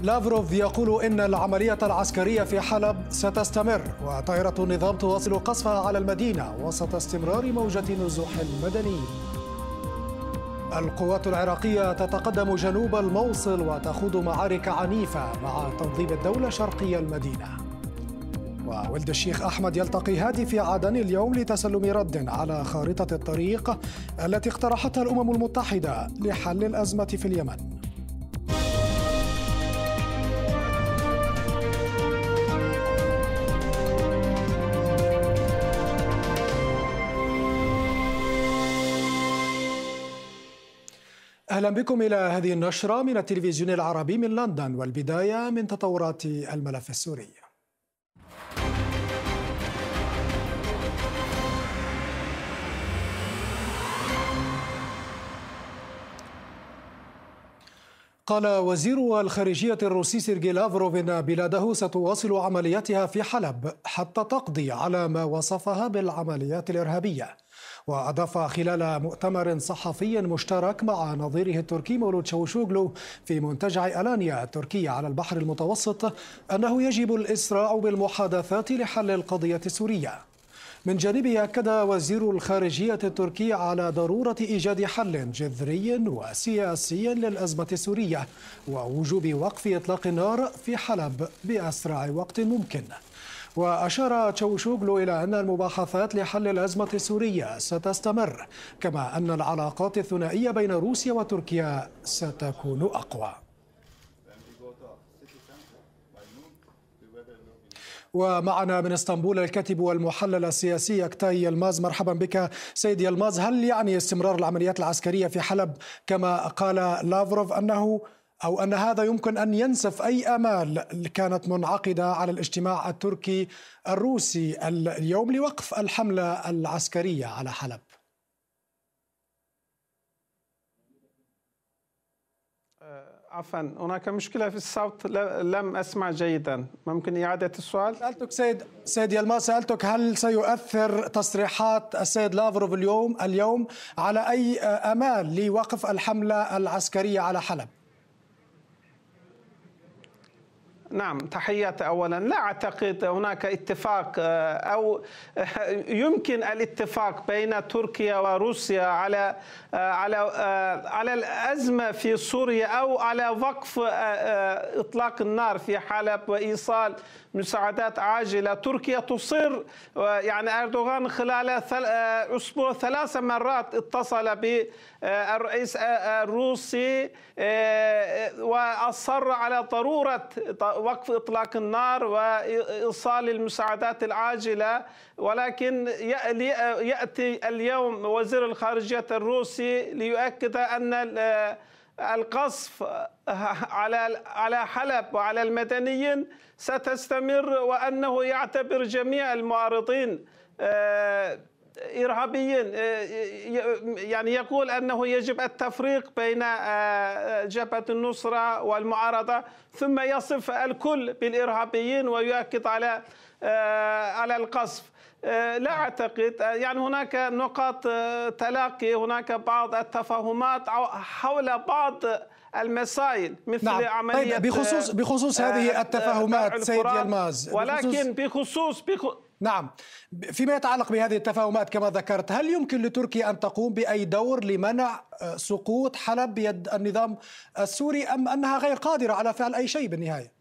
لافروف يقول إن العملية العسكرية في حلب ستستمر وطائرة النظام تواصل قصفها على المدينة وسط استمرار موجة نزوح المدنيين القوات العراقية تتقدم جنوب الموصل وتخوض معارك عنيفة مع تنظيم الدولة شرقي المدينة وولد الشيخ أحمد يلتقي هادي في عدن اليوم لتسلم رد على خارطة الطريق التي اقترحتها الأمم المتحدة لحل الأزمة في اليمن أهلا بكم إلى هذه النشرة من التلفزيون العربي من لندن والبداية من تطورات الملف السوري قال وزير الخارجية الروسي سيرجي لافروف إن بلاده ستواصل عملياتها في حلب حتى تقضي على ما وصفها بالعمليات الإرهابية وأضاف خلال مؤتمر صحفي مشترك مع نظيره التركي مولود شوشوغلو في منتجع ألانيا التركي على البحر المتوسط أنه يجب الإسراع بالمحادثات لحل القضية السورية من جانبه أكد وزير الخارجية التركي على ضرورة إيجاد حل جذري وسياسي للأزمة السورية ووجوب وقف إطلاق النار في حلب بأسرع وقت ممكن وأشار تشاوشوغلو إلى أن المباحثات لحل الأزمة السورية ستستمر كما أن العلاقات الثنائية بين روسيا وتركيا ستكون أقوى ومعنا من اسطنبول الكاتب والمحلل السياسي اكتاي يلماز مرحبا بك سيد يلماز هل يعني استمرار العمليات العسكرية في حلب كما قال لافروف أنه أو أن هذا يمكن أن ينسف أي آمال كانت منعقدة على الاجتماع التركي الروسي اليوم لوقف الحملة العسكرية على حلب عفوا هناك مشكلة في الصوت لم أسمع جيدا ممكن إعادة السؤال سألتك سيد سيد يلما سألتك هل سيؤثر تصريحات السيد لافروف اليوم اليوم على أي أمال لوقف الحملة العسكرية على حلب نعم تحياتي اولا لا اعتقد هناك اتفاق آه، او آه، يمكن الاتفاق بين تركيا وروسيا على آه، على على الازمه في سوريا او على وقف اطلاق النار في حلب وايصال مساعدات عاجله تركيا تصر يعني اردوغان خلال اسبوع ثلاث مرات اتصل بالرئيس الروسي واصر على ضروره وقف إطلاق النار وإيصال المساعدات العاجلة ولكن يأتي اليوم وزير الخارجية الروسي ليؤكد أن القصف على على حلب وعلى المدنيين ستستمر وأنه يعتبر جميع المعارضين آه، إرهابيين آه، يعني يقول أنه يجب التفريق بين آه، آه، جبهة النصرة والمعارضة ثم يصف الكل بالإرهابيين ويؤكد على على القصف لا أعتقد يعني هناك نقاط تلاقي هناك بعض التفاهمات حول بعض المسائل مثل نعم. طيب، عملية طيب بخصوص بخصوص هذه التفاهمات سيد يلماز ولكن بخصوص بخصوص نعم فيما يتعلق بهذه التفاهمات كما ذكرت هل يمكن لتركيا أن تقوم بأي دور لمنع آه، سقوط حلب بيد النظام السوري أم أنها غير قادرة على فعل أي شيء بالنهاية؟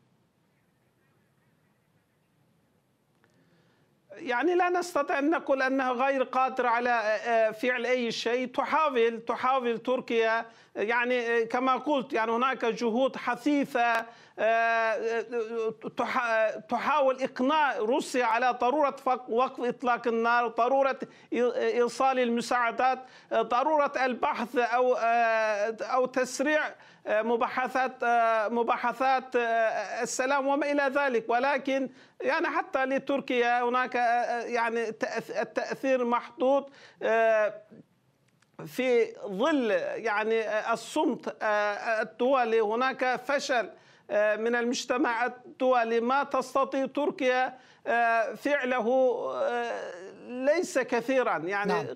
يعني لا نستطيع أن نقول أنها غير قادرة على آه، آه، فعل أي شيء تحاول تحاول تركيا يعني آه، كما قلت يعني هناك جهود حثيثة تحاول إقناع روسيا على ضرورة وقف إطلاق النار ضرورة إيصال المساعدات ضرورة البحث أو أو تسريع مباحثات مباحثات السلام وما الى ذلك ولكن يعني حتى لتركيا هناك يعني التاثير محدود في ظل يعني الصمت الدولي هناك فشل من المجتمع الدولي ما تستطيع تركيا فعله ليس كثيرا يعني نعم.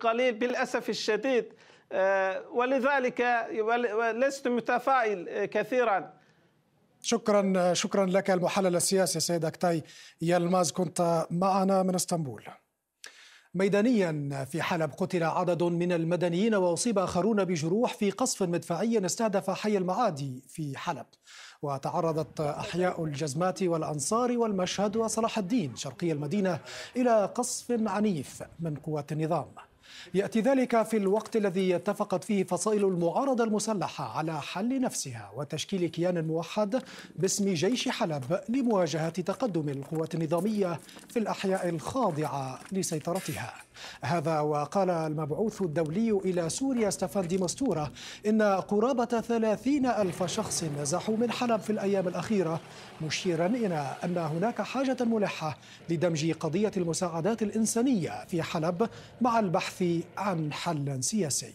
قليل بالاسف الشديد آه، ولذلك لست متفائل آه، كثيرا شكرا آه، شكرا لك المحلل السياسي سيد أكتاي يلماز كنت معنا من اسطنبول ميدانيا في حلب قتل عدد من المدنيين واصيب اخرون بجروح في قصف مدفعي استهدف حي المعادي في حلب وتعرضت احياء الجزمات والانصار والمشهد وصلاح الدين شرقي المدينه الى قصف عنيف من قوات النظام يأتي ذلك في الوقت الذي اتفقت فيه فصائل المعارضة المسلحة على حل نفسها وتشكيل كيان موحد باسم جيش حلب لمواجهة تقدم القوات النظامية في الأحياء الخاضعة لسيطرتها هذا وقال المبعوث الدولي إلى سوريا ستفان مستورة إن قرابة ثلاثين ألف شخص نزحوا من حلب في الأيام الأخيرة مشيرا إلى أن هناك حاجة ملحة لدمج قضية المساعدات الإنسانية في حلب مع البحث عن حل سياسي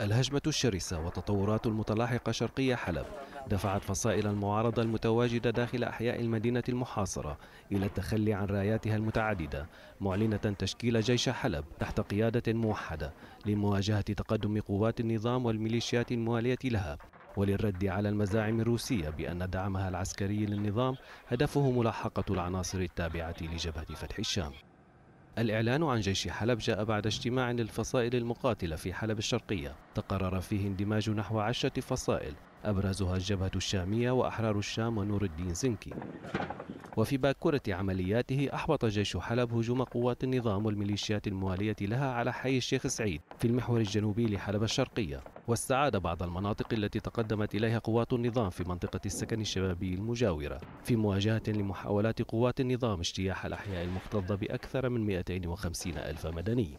الهجمة الشرسة والتطورات المتلاحقة شرقي حلب دفعت فصائل المعارضة المتواجدة داخل أحياء المدينة المحاصرة إلى التخلي عن راياتها المتعددة معلنة تشكيل جيش حلب تحت قيادة موحدة لمواجهة تقدم قوات النظام والميليشيات الموالية لها وللرد على المزاعم الروسية بأن دعمها العسكري للنظام هدفه ملاحقة العناصر التابعة لجبهة فتح الشام الإعلان عن جيش حلب جاء بعد اجتماع للفصائل المقاتلة في حلب الشرقية تقرر فيه اندماج نحو عشرة فصائل أبرزها الجبهة الشامية وأحرار الشام ونور الدين زنكي وفي باكورة عملياته أحبط جيش حلب هجوم قوات النظام والميليشيات الموالية لها على حي الشيخ سعيد في المحور الجنوبي لحلب الشرقية واستعاد بعض المناطق التي تقدمت إليها قوات النظام في منطقة السكن الشبابي المجاورة في مواجهة لمحاولات قوات النظام اجتياح الأحياء المكتظة بأكثر من 250 ألف مدني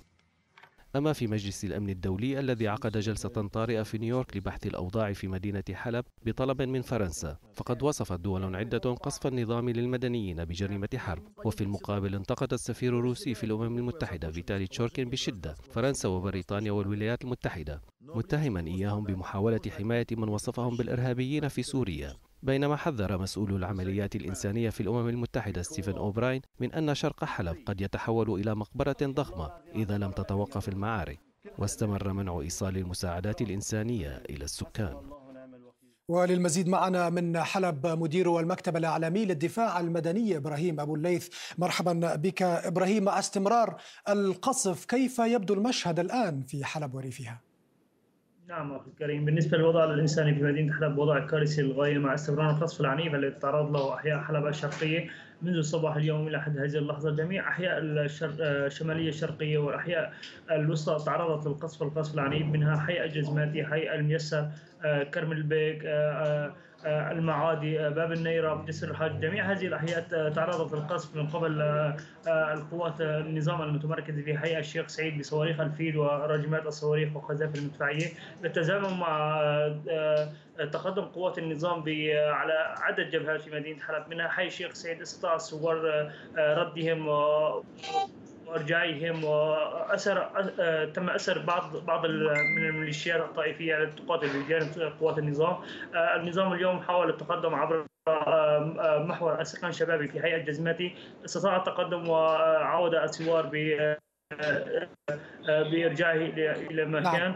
أما في مجلس الأمن الدولي الذي عقد جلسة طارئة في نيويورك لبحث الأوضاع في مدينة حلب بطلب من فرنسا فقد وصفت دول عدة قصف النظام للمدنيين بجريمة حرب وفي المقابل انتقد السفير الروسي في الأمم المتحدة فيتالي تشوركين بشدة فرنسا وبريطانيا والولايات المتحدة متهما إياهم بمحاولة حماية من وصفهم بالإرهابيين في سوريا بينما حذر مسؤول العمليات الإنسانية في الأمم المتحدة ستيفن أوبراين من أن شرق حلب قد يتحول إلى مقبرة ضخمة إذا لم تتوقف المعارك واستمر منع إيصال المساعدات الإنسانية إلى السكان وللمزيد معنا من حلب مدير المكتب الإعلامي للدفاع المدني إبراهيم أبو الليث مرحبا بك إبراهيم مع استمرار القصف كيف يبدو المشهد الآن في حلب وريفها؟ نعم اخي الكريم بالنسبه للوضع الانساني في مدينه حلب وضع كارثي للغايه مع استمرار القصف العنيف الذي تعرض له احياء حلب الشرقيه منذ صباح اليوم الى حد هذه اللحظه جميع احياء الشماليه الشرقيه والاحياء الوسطى تعرضت للقصف القصف العنيف منها حي الجزماتي حي الميسر آه، كرم البيك آه، آه، المعادي آه، باب النيرة بجسر الحج جميع هذه الأحياء آه، تعرضت للقصف من قبل آه، القوات النظام المتمركزة في حي الشيخ سعيد بصواريخ الفيل وراجمات الصواريخ وقذائف المدفعية بالتزامن مع تقدم قوات النظام على عدد جبهات في مدينة حلب منها حي الشيخ سعيد استطاع الثوار ردهم وارجاعهم واثر تم اثر بعض بعض من الميليشيات الطائفيه التي تقاتل بجانب قوات النظام آه، النظام اليوم حاول التقدم عبر آه، محور استقلال شبابي في هيئه جزماتي استطاع التقدم وعود الثوار آه، بارجاعه الى ما نعم. كان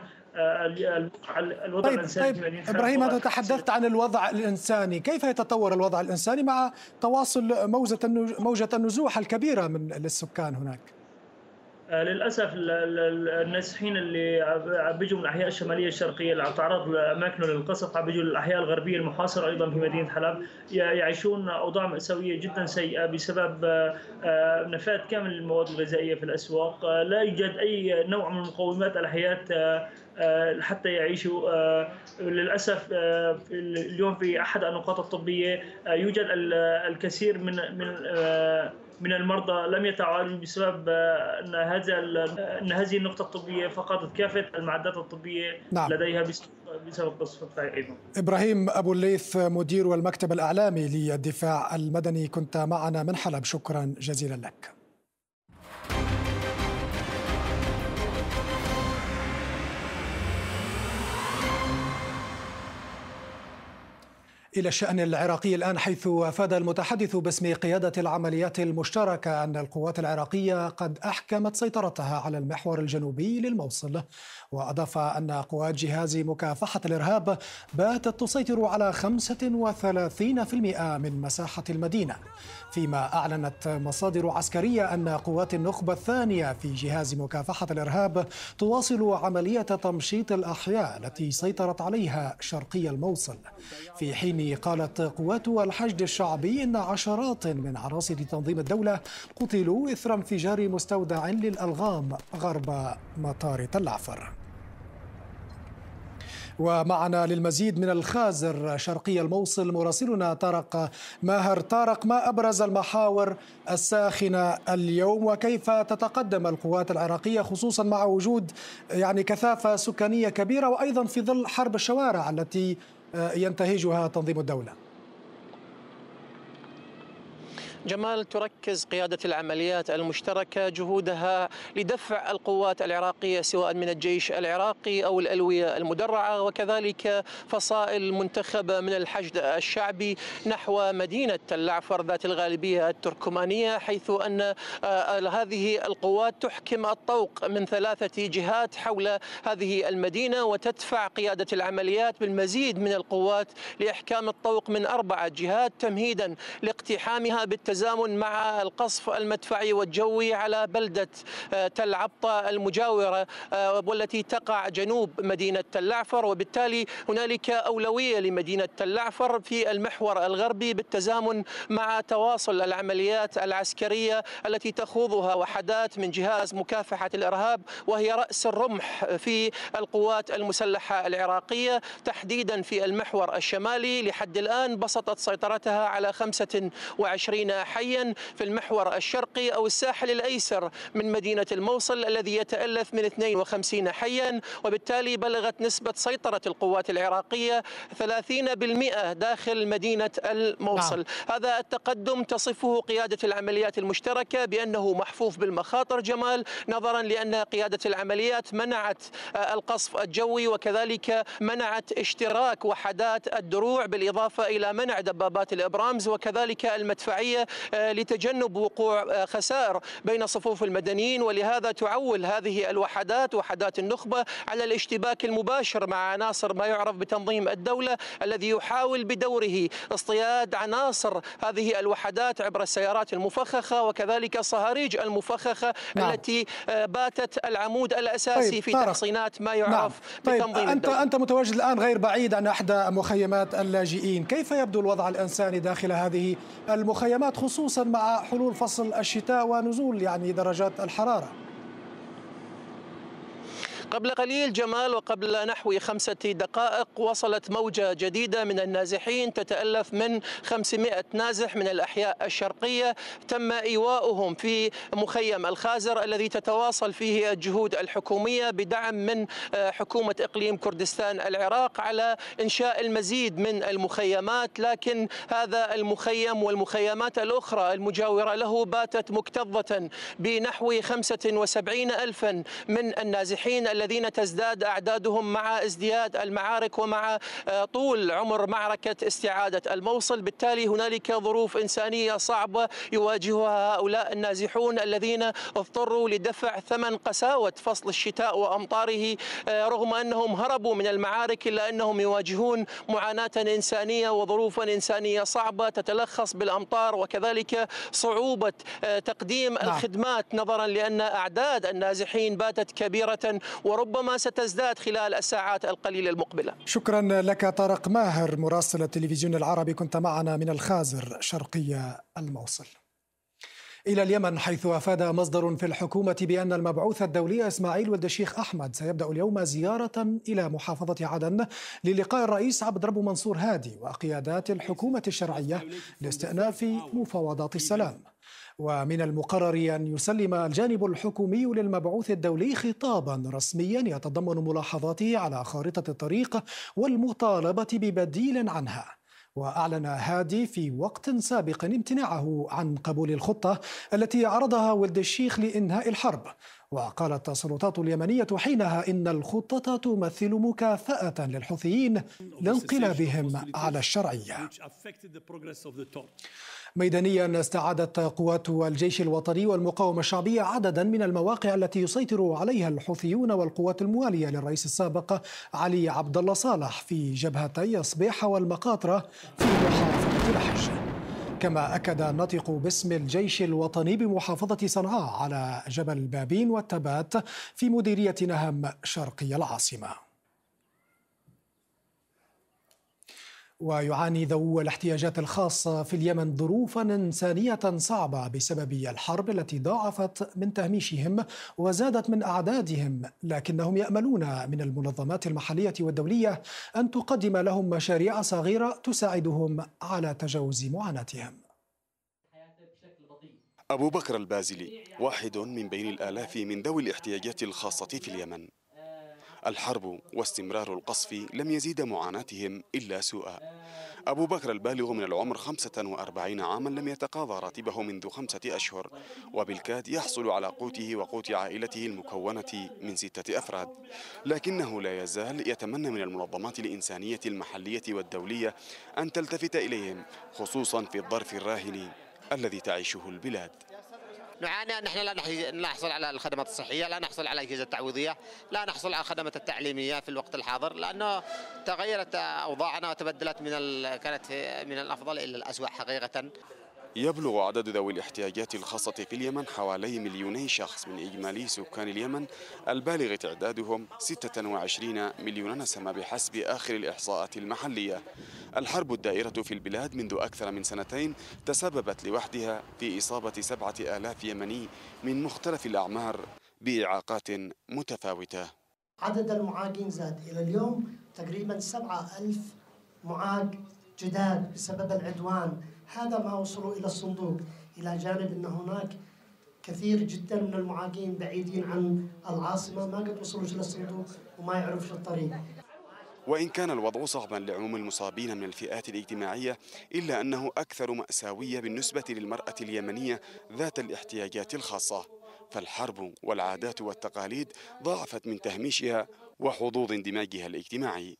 الوضع طيب الانساني طيب ابراهيم انت تحدثت عن الوضع الانساني، كيف يتطور الوضع الانساني مع تواصل موجه موجه النزوح الكبيره من للسكان هناك؟ آه، للاسف النازحين اللي عم بيجوا من الاحياء الشماليه الشرقيه اللي تعرض اماكنهم للقصف عم بيجوا للاحياء الغربيه المحاصره ايضا في مدينه حلب يعيشون اوضاع ماساويه جدا سيئه بسبب آه، آه، نفاذ كامل المواد الغذائيه في الاسواق لا يوجد اي نوع من مقومات الحياه آه، حتى يعيشوا آه، للاسف آه، اليوم في احد النقاط الطبيه يوجد الكثير من من من المرضى لم يتعالجوا بسبب ان هذا ان هذه النقطه الطبيه فقدت كافه المعدات الطبيه نعم. لديها بسبب قصف ايضا. ابراهيم ابو الليث مدير والمكتب الاعلامي للدفاع المدني كنت معنا من حلب شكرا جزيلا لك. إلى الشأن العراقي الآن حيث أفاد المتحدث باسم قيادة العمليات المشتركة أن القوات العراقية قد أحكمت سيطرتها على المحور الجنوبي للموصل وأضاف أن قوات جهاز مكافحة الإرهاب باتت تسيطر على 35% من مساحة المدينة فيما أعلنت مصادر عسكرية أن قوات النخبة الثانية في جهاز مكافحة الإرهاب تواصل عملية تمشيط الأحياء التي سيطرت عليها شرقي الموصل في حين قالت قوات الحشد الشعبي إن عشرات من عناصر تنظيم الدولة قتلوا إثر انفجار مستودع للألغام غرب مطار تلعفر ومعنا للمزيد من الخازر شرقي الموصل مراسلنا طارق ماهر طارق ما أبرز المحاور الساخنة اليوم وكيف تتقدم القوات العراقية خصوصا مع وجود يعني كثافة سكانية كبيرة وأيضا في ظل حرب الشوارع التي آه، ينتهجها تنظيم الدوله جمال تركز قيادة العمليات المشتركة جهودها لدفع القوات العراقية سواء من الجيش العراقي أو الألوية المدرعة وكذلك فصائل منتخبة من الحشد الشعبي نحو مدينة العفر ذات الغالبية التركمانية حيث أن آه، هذه القوات تحكم الطوق من ثلاثة جهات حول هذه المدينة وتدفع قيادة العمليات بالمزيد من القوات لإحكام الطوق من أربعة جهات تمهيدا لاقتحامها بالتزامن تزامن مع القصف المدفعي والجوي على بلدة آه، تل عبطة المجاورة آه، والتي تقع جنوب مدينة تل عفر وبالتالي هنالك أولوية لمدينة تل عفر في المحور الغربي بالتزامن مع تواصل العمليات العسكرية التي تخوضها وحدات من جهاز مكافحة الإرهاب وهي رأس الرمح في القوات المسلحة العراقية تحديدا في المحور الشمالي لحد الآن بسطت سيطرتها على 25 حيا في المحور الشرقي أو الساحل الأيسر من مدينة الموصل الذي يتألف من 52 حيا وبالتالي بلغت نسبة سيطرة القوات العراقية 30% داخل مدينة الموصل نعم. هذا التقدم تصفه قيادة العمليات المشتركة بأنه محفوف بالمخاطر جمال نظرا لأن قيادة العمليات منعت القصف الجوي وكذلك منعت اشتراك وحدات الدروع بالإضافة إلى منع دبابات الإبرامز وكذلك المدفعية آه، لتجنب وقوع آه، خسائر بين صفوف المدنيين ولهذا تعول هذه الوحدات وحدات النخبة على الاشتباك المباشر مع عناصر ما يعرف بتنظيم الدولة الذي يحاول بدوره اصطياد عناصر هذه الوحدات عبر السيارات المفخخة وكذلك الصهاريج المفخخة نعم. التي آه، باتت العمود الأساسي طيب. في تحصينات ما يعرف نعم. طيب. بتنظيم أنت الدولة. أنت متواجد الآن غير بعيد عن أحدى مخيمات اللاجئين كيف يبدو الوضع الإنساني داخل هذه المخيمات خصوصا مع حلول فصل الشتاء ونزول يعني درجات الحراره قبل قليل جمال وقبل نحو خمسة دقائق وصلت موجة جديدة من النازحين تتألف من 500 نازح من الأحياء الشرقية تم إيواؤهم في مخيم الخازر الذي تتواصل فيه الجهود الحكومية بدعم من آه، حكومة إقليم كردستان العراق على إنشاء المزيد من المخيمات لكن هذا المخيم والمخيمات الأخرى المجاورة له باتت مكتظة بنحو 75 ألفا من النازحين الذين تزداد أعدادهم مع ازدياد المعارك ومع آه، طول عمر معركة استعادة الموصل بالتالي هنالك ظروف إنسانية صعبة يواجهها هؤلاء النازحون الذين اضطروا لدفع ثمن قساوة فصل الشتاء وأمطاره آه، رغم أنهم هربوا من المعارك إلا أنهم يواجهون معاناة إنسانية وظروفا إنسانية صعبة تتلخص بالأمطار وكذلك صعوبة آه، تقديم نعم. الخدمات نظرا لأن أعداد النازحين باتت كبيرة وربما ستزداد خلال الساعات القليلة المقبلة شكرا لك طارق ماهر مراسل التلفزيون العربي كنت معنا من الخازر شرقي الموصل إلى اليمن حيث أفاد مصدر في الحكومة بأن المبعوث الدولي إسماعيل ولد الشيخ أحمد سيبدأ اليوم زيارة إلى محافظة عدن للقاء الرئيس عبد رب منصور هادي وقيادات الحكومة الشرعية لاستئناف مفاوضات السلام ومن المقرر أن يسلم الجانب الحكومي للمبعوث الدولي خطابا رسميا يتضمن ملاحظاته على خارطة الطريق والمطالبة ببديل عنها وأعلن هادي في وقت سابق امتناعه عن قبول الخطة التي عرضها ولد الشيخ لإنهاء الحرب وقالت السلطات اليمنية حينها إن الخطة تمثل مكافأة للحوثيين لانقلابهم على الشرعية ميدانيا استعادت قوات الجيش الوطني والمقاومة الشعبية عددا من المواقع التي يسيطر عليها الحوثيون والقوات الموالية للرئيس السابق علي عبد الله صالح في جبهتي صبيحه والمقاطرة في محافظة الحج كما أكد الناطق باسم الجيش الوطني بمحافظة صنعاء على جبل بابين والتبات في مديرية نهم شرقي العاصمة ويعاني ذو الاحتياجات الخاصة في اليمن ظروفا إنسانية صعبة بسبب الحرب التي ضاعفت من تهميشهم وزادت من أعدادهم لكنهم يأملون من المنظمات المحلية والدولية أن تقدم لهم مشاريع صغيرة تساعدهم على تجاوز معاناتهم أبو بكر البازلي واحد من بين الآلاف من ذوي الاحتياجات الخاصة في اليمن الحرب واستمرار القصف لم يزيد معاناتهم إلا سوءا أبو بكر البالغ من العمر 45 عاما لم يتقاضى راتبه منذ خمسة أشهر وبالكاد يحصل على قوته وقوت عائلته المكونة من ستة أفراد لكنه لا يزال يتمنى من المنظمات الإنسانية المحلية والدولية أن تلتفت إليهم خصوصا في الظرف الراهن الذي تعيشه البلاد نعاني ان احنا لا نحصل على الخدمات الصحيه، لا نحصل على الاجهزه التعويضيه، لا نحصل على الخدمات التعليميه في الوقت الحاضر لانه تغيرت اوضاعنا وتبدلت من كانت من الافضل الى الاسوء حقيقه. يبلغ عدد ذوي الاحتياجات الخاصة في اليمن حوالي مليوني شخص من إجمالي سكان اليمن البالغ تعدادهم 26 مليون نسمة بحسب آخر الإحصاءات المحلية الحرب الدائرة في البلاد منذ أكثر من سنتين تسببت لوحدها في إصابة سبعة آلاف يمني من مختلف الأعمار بإعاقات متفاوتة عدد المعاقين زاد إلى اليوم تقريبا 7000 معاق جداد بسبب العدوان هذا ما وصلوا إلى الصندوق إلى جانب أن هناك كثير جدا من المعاقين بعيدين عن العاصمة ما قد وصلوا إلى الصندوق وما يعرفش الطريق وإن كان الوضع صعبا لعموم المصابين من الفئات الاجتماعية إلا أنه أكثر مأساوية بالنسبة للمرأة اليمنية ذات الاحتياجات الخاصة فالحرب والعادات والتقاليد ضاعفت من تهميشها وحظوظ اندماجها الاجتماعي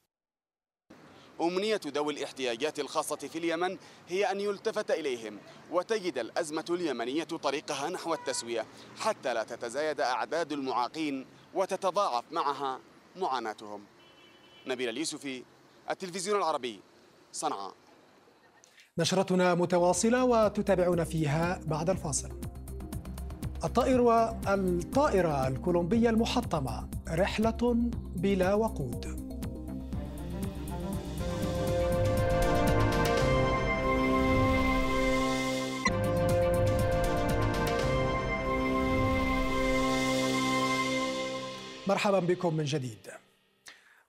أمنية ذوي الاحتياجات الخاصة في اليمن هي أن يلتفت إليهم وتجد الأزمة اليمنية طريقها نحو التسوية حتى لا تتزايد أعداد المعاقين وتتضاعف معها معاناتهم نبيل اليوسفي التلفزيون العربي صنعاء نشرتنا متواصلة وتتابعون فيها بعد الفاصل الطائر الطائرة الكولومبية المحطمة رحلة بلا وقود مرحبا بكم من جديد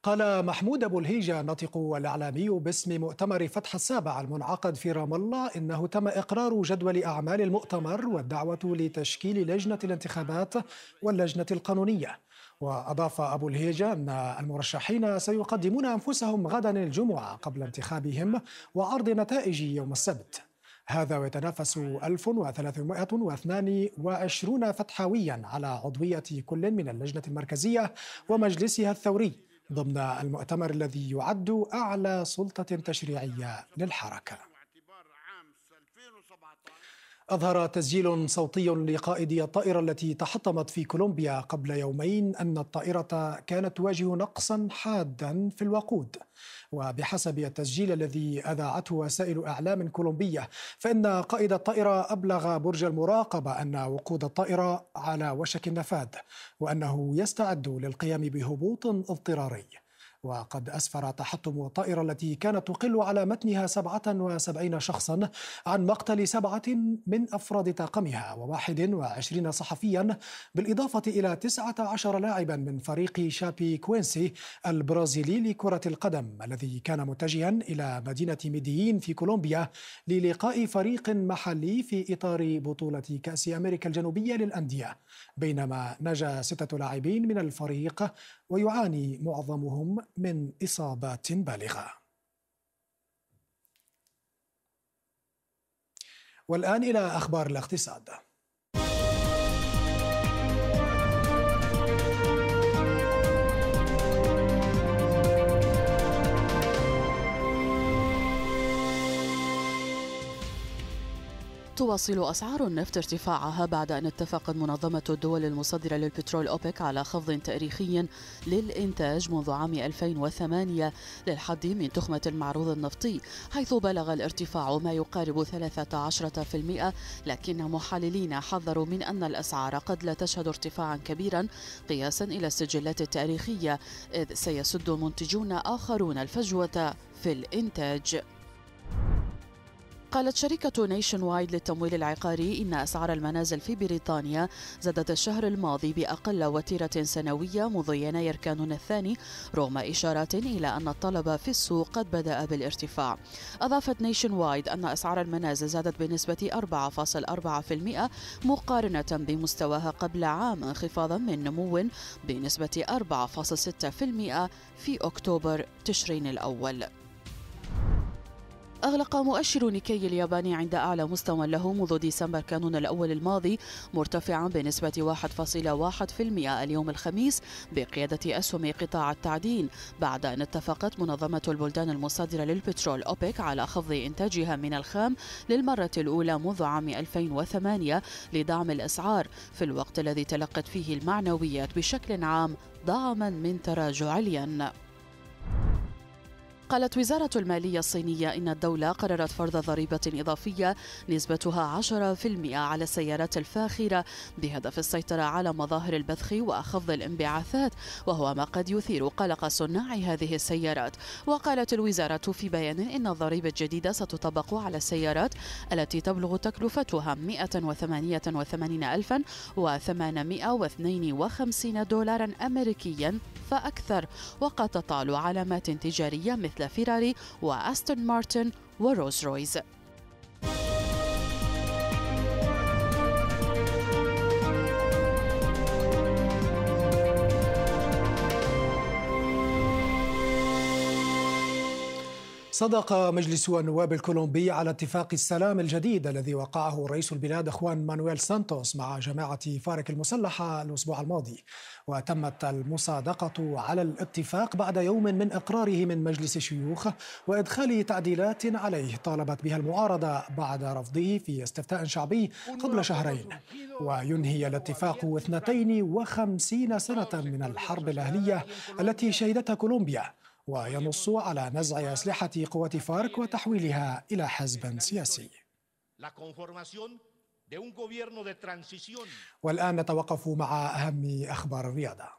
قال محمود أبو الهيجة الناطق الإعلامي باسم مؤتمر فتح السابع المنعقد في رام الله إنه تم إقرار جدول أعمال المؤتمر والدعوة لتشكيل لجنة الانتخابات واللجنة القانونية وأضاف أبو الهيجة أن المرشحين سيقدمون أنفسهم غدا الجمعة قبل انتخابهم وعرض نتائج يوم السبت هذا ويتنافس 1322 فتحاويا على عضوية كل من اللجنة المركزية ومجلسها الثوري ضمن المؤتمر الذي يعد أعلى سلطة تشريعية للحركة أظهر تسجيل صوتي لقائدي الطائرة التي تحطمت في كولومبيا قبل يومين أن الطائرة كانت تواجه نقصا حادا في الوقود وبحسب التسجيل الذي أذاعته وسائل إعلام كولومبية فإن قائد الطائرة أبلغ برج المراقبة أن وقود الطائرة على وشك النفاذ وأنه يستعد للقيام بهبوط اضطراري وقد أسفر تحطم الطائرة التي كانت تقل على متنها 77 شخصا عن مقتل سبعة من أفراد طاقمها و21 صحفيا بالإضافة إلى 19 لاعبا من فريق شابي كوينسي البرازيلي لكرة القدم الذي كان متجها إلى مدينة ميديين في كولومبيا للقاء فريق محلي في إطار بطولة كأس أمريكا الجنوبية للأندية بينما نجا ستة لاعبين من الفريق ويعاني معظمهم من إصابات بالغة والآن إلى أخبار الاقتصاد تواصل أسعار النفط ارتفاعها بعد أن اتفقت منظمة الدول المصدرة للبترول أوبك على خفض تاريخي للإنتاج منذ عام 2008 للحد من تخمة المعروض النفطي حيث بلغ الارتفاع ما يقارب 13% لكن محللين حذروا من أن الأسعار قد لا تشهد ارتفاعا كبيرا قياسا إلى السجلات التاريخية إذ سيسد منتجون آخرون الفجوة في الإنتاج قالت شركة نيشن وايد للتمويل العقاري إن أسعار المنازل في بريطانيا زادت الشهر الماضي بأقل وتيرة سنوية منذ يناير كانون الثاني رغم إشارات إلى أن الطلب في السوق قد بدأ بالارتفاع أضافت نيشن وايد أن أسعار المنازل زادت بنسبة 4.4% مقارنة بمستواها قبل عام انخفاضا من نمو بنسبة 4.6% في أكتوبر تشرين الأول أغلق مؤشر نيكي الياباني عند أعلى مستوى له منذ ديسمبر كانون الأول الماضي مرتفعا بنسبة 1.1% اليوم الخميس بقيادة أسهم قطاع التعدين بعد أن اتفقت منظمة البلدان المصادرة للبترول أوبك على خفض إنتاجها من الخام للمرة الأولى منذ عام 2008 لدعم الأسعار في الوقت الذي تلقت فيه المعنويات بشكل عام دعما من تراجع الين قالت وزارة المالية الصينية إن الدولة قررت فرض ضريبة إضافية نسبتها 10% على السيارات الفاخرة بهدف السيطرة على مظاهر البذخ وخفض الانبعاثات وهو ما قد يثير قلق صناع هذه السيارات وقالت الوزارة في بيان إن الضريبة الجديدة ستطبق على السيارات التي تبلغ تكلفتها 188852 دولارا أمريكيا فأكثر وقد تطال علامات تجارية مثل مثل فيراري وأستون مارتن وروز رويز صدق مجلس النواب الكولومبي على اتفاق السلام الجديد الذي وقعه رئيس البلاد اخوان مانويل سانتوس مع جماعه فارك المسلحه الاسبوع الماضي وتمت المصادقه على الاتفاق بعد يوم من اقراره من مجلس الشيوخ وادخال تعديلات عليه طالبت بها المعارضه بعد رفضه في استفتاء شعبي قبل شهرين وينهي الاتفاق 52 سنه من الحرب الاهليه التي شهدتها كولومبيا وينص على نزع أسلحة قوات فارك وتحويلها إلى حزب سياسي والآن نتوقف مع أهم أخبار الرياضة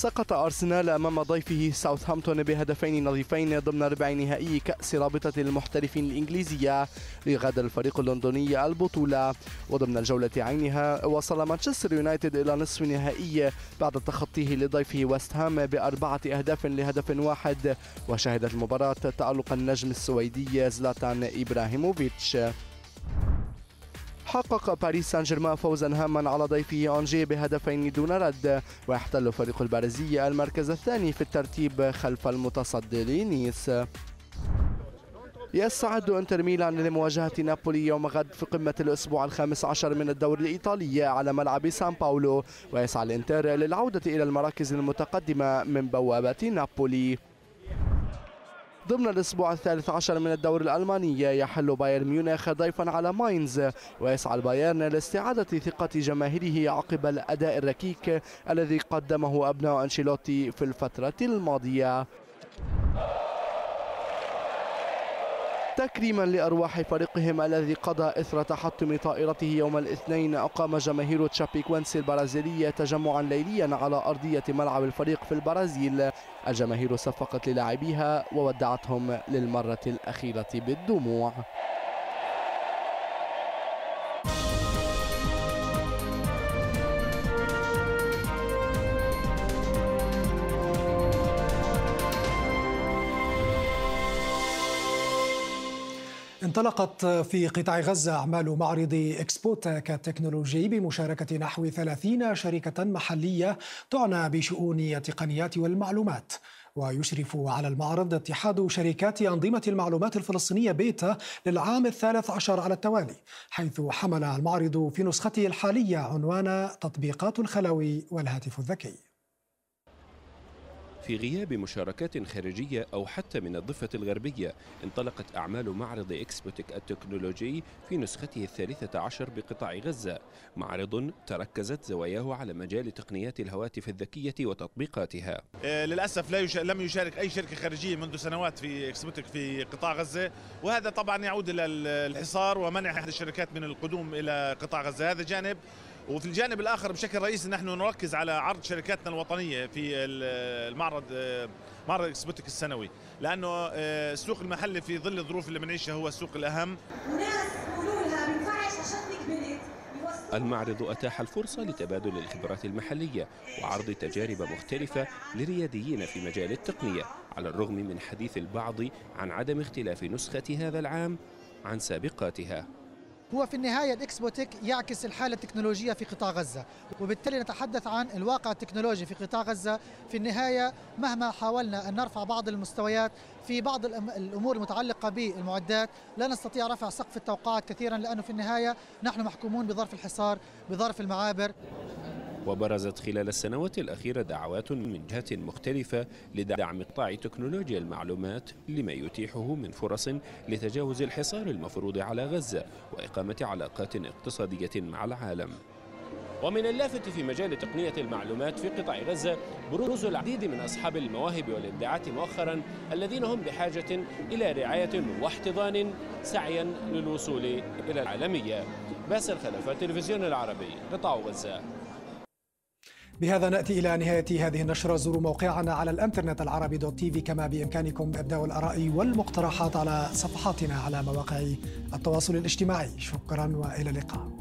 سقط أرسنال أمام ضيفه ساوثهامبتون بهدفين نظيفين ضمن ربع نهائي كأس رابطة المحترفين الإنجليزية لغد الفريق اللندني البطولة وضمن الجولة عينها وصل مانشستر يونايتد إلى نصف نهائي بعد تخطيه لضيفه ويست هام بأربعة أهداف لهدف واحد وشهدت المباراة تألق النجم السويدي زلاتان إبراهيموفيتش حقق باريس سان جيرمان فوزا هاما على ضيفه أنجي بهدفين دون رد ويحتل فريق البرازيلي المركز الثاني في الترتيب خلف المتصدر نيس يستعد انتر ميلان لمواجهة نابولي يوم غد في قمة الأسبوع الخامس عشر من الدوري الإيطالي على ملعب سان باولو ويسعى الانتر للعودة إلى المراكز المتقدمة من بوابة نابولي ضمن الأسبوع الثالث عشر من الدوري الألماني يحل بايرن ميونخ ضيفا على ماينز ويسعى البايرن لاستعادة ثقة جماهيره عقب الأداء الركيك الذي قدمه أبناء أنشيلوتي في الفترة الماضية تكريما لأرواح فريقهم الذي قضى إثر تحطم طائرته يوم الاثنين أقام جماهير تشابيكوينسي البرازيلية تجمعا ليليا على أرضية ملعب الفريق في البرازيل الجماهير صفقت للاعبيها وودعتهم للمرة الأخيرة بالدموع انطلقت في قطاع غزة أعمال معرض إكسبوتك التكنولوجي بمشاركة نحو 30 شركة محلية تعنى بشؤون التقنيات والمعلومات ويشرف على المعرض اتحاد شركات أنظمة المعلومات الفلسطينية بيتا للعام الثالث عشر على التوالي حيث حمل المعرض في نسخته الحالية عنوان تطبيقات الخلوي والهاتف الذكي في غياب مشاركات خارجية أو حتى من الضفة الغربية انطلقت أعمال معرض إكسبوتك التكنولوجي في نسخته الثالثة عشر بقطاع غزة معرض تركزت زواياه على مجال تقنيات الهواتف الذكية وتطبيقاتها آه، للأسف لا يش... لم يشارك أي شركة خارجية منذ سنوات في إكسبوتك في قطاع غزة وهذا طبعا يعود إلى الحصار ومنع أحد الشركات من القدوم إلى قطاع غزة هذا جانب وفي الجانب الاخر بشكل رئيسي نحن نركز على عرض شركاتنا الوطنيه في المعرض آه، معرض اكسبوتك السنوي لانه آه، السوق المحلي في ظل الظروف اللي بنعيشها هو السوق الاهم وناس عشان المعرض أتاح الفرصة لتبادل الخبرات المحلية وعرض تجارب مختلفة لرياديين في مجال التقنية على الرغم من حديث البعض عن عدم اختلاف نسخة هذا العام عن سابقاتها هو في النهاية الإكسبو يعكس الحالة التكنولوجية في قطاع غزة وبالتالي نتحدث عن الواقع التكنولوجي في قطاع غزة في النهاية مهما حاولنا أن نرفع بعض المستويات في بعض الأمور المتعلقة بالمعدات لا نستطيع رفع سقف التوقعات كثيرا لأنه في النهاية نحن محكومون بظرف الحصار بظرف المعابر وبرزت خلال السنوات الأخيرة دعوات من جهات مختلفة لدعم قطاع تكنولوجيا المعلومات لما يتيحه من فرص لتجاوز الحصار المفروض على غزة وإقامة علاقات اقتصادية مع العالم ومن اللافت في مجال تقنية المعلومات في قطاع غزة بروز العديد من أصحاب المواهب والإبداعات مؤخرا الذين هم بحاجة إلى رعاية واحتضان سعيا للوصول إلى العالمية باسل خلفات تلفزيون العربي قطاع غزة بهذا نأتي إلى نهاية هذه النشرة زوروا موقعنا على الإنترنت العربي دوت تي في كما بإمكانكم إبداء الآراء والمقترحات على صفحاتنا على مواقع التواصل الاجتماعي شكرا وإلى اللقاء